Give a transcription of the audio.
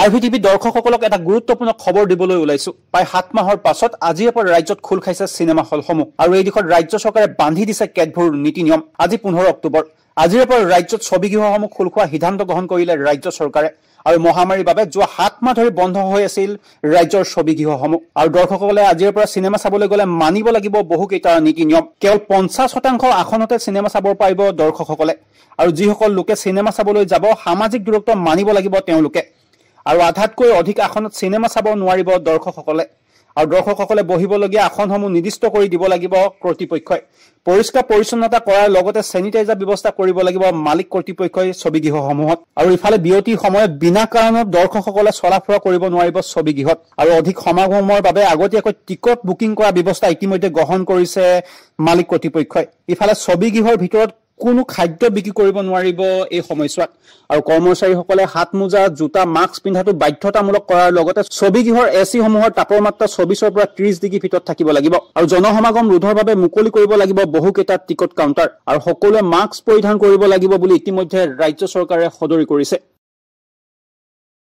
আই V TV দৰ্শকসকলক এটা গুৰুত্বপূৰ্ণ খবৰ দিবলৈ ওলাইছো প্ৰায় সাত মাহৰ পাছত আজিৰে পৰা ৰাজ্যত খোল খাইছে চিনেমা হলসমূহ আৰু এই দিশত ৰাজ্য চৰকাৰে বান্ধি দিছে কেতবোৰ নীতি নিয়ম আজি পোন্ধৰ অক্টোবৰ আজিৰে পৰা ৰাজ্যত ছবিগৃহসমূহ খোল খোৱা সিদ্ধান্ত গ্ৰহণ কৰিলে ৰাজ্য চৰকাৰে আৰু মহামাৰীৰ বাবে যোৱা সাত মাহ ধৰি বন্ধ হৈ আছিল ৰাজ্যৰ ছবিগৃহসমূহ আৰু দৰ্শকসকলে আজিৰে পৰা চিনেমা চাবলৈ গলে মানিব লাগিব বহুকেইটা নীতি নিয়ম কেৱল পঞ্চাছ শতাংশ আসনতে চিনেমা চাব পাৰিব দৰ্শকসকলে আৰু যিসকল লোকে চিনেমা চাবলৈ যাব সামাজিক দূৰত্ব মানিব লাগিব তেওঁলোকে আৰু আধাতকৈ অধিক আসনত চিনেমা চাব নোৱাৰিব দৰ্শকসকলে আৰু দৰ্শকসকলে বহিবলগীয়া আসনসমূহ নিৰ্দিষ্ট কৰি দিব লাগিব কৰ্তৃপক্ষই পৰিষ্কাৰ পৰিচ্ছন্নতা কৰাৰ লগতে চেনিটাইজাৰ ব্যৱস্থা কৰিব লাগিব মালিক কৰ্তৃপক্ষই ছবিগৃহসমূহত আৰু ইফালে বিয়তিৰ সময়ত বিনা কাৰণত দৰ্শকসকলে চলা ফুৰা কৰিব নোৱাৰিব ছবিগৃহত আৰু অধিক সমাগমৰ বাবে আগতীয়াকৈ টিকট বুকিং কৰা ব্যৱস্থা ইতিমধ্যে গ্ৰহণ কৰিছে মালিক কৰ্তৃপক্ষই ইফালে ছবিগৃহৰ ভিতৰত কোনো খাদ্য বিক্ৰী কৰিব নোৱাৰিব এই সময়ছোৱাত আৰু কৰ্মচাৰীসকলে হাত মোজা জোতা মাস্ক পিন্ধাটো বাধ্যতামূলক কৰাৰ লগতে ছবি গৃহৰ এ চি সমূহৰ তাপমাত্ৰা চৌবিশৰ পৰা ত্ৰিশ ডিগ্ৰী ভিতৰত থাকিব লাগিব আৰু জনসমাগম ৰোধৰ বাবে মুকলি কৰিব লাগিব বহুকেইটা টিকট কাউণ্টাৰ আৰু সকলোৱে মাস্ক পৰিধান কৰিব লাগিব বুলি ইতিমধ্যে ৰাজ্য চৰকাৰে সদৰি কৰিছে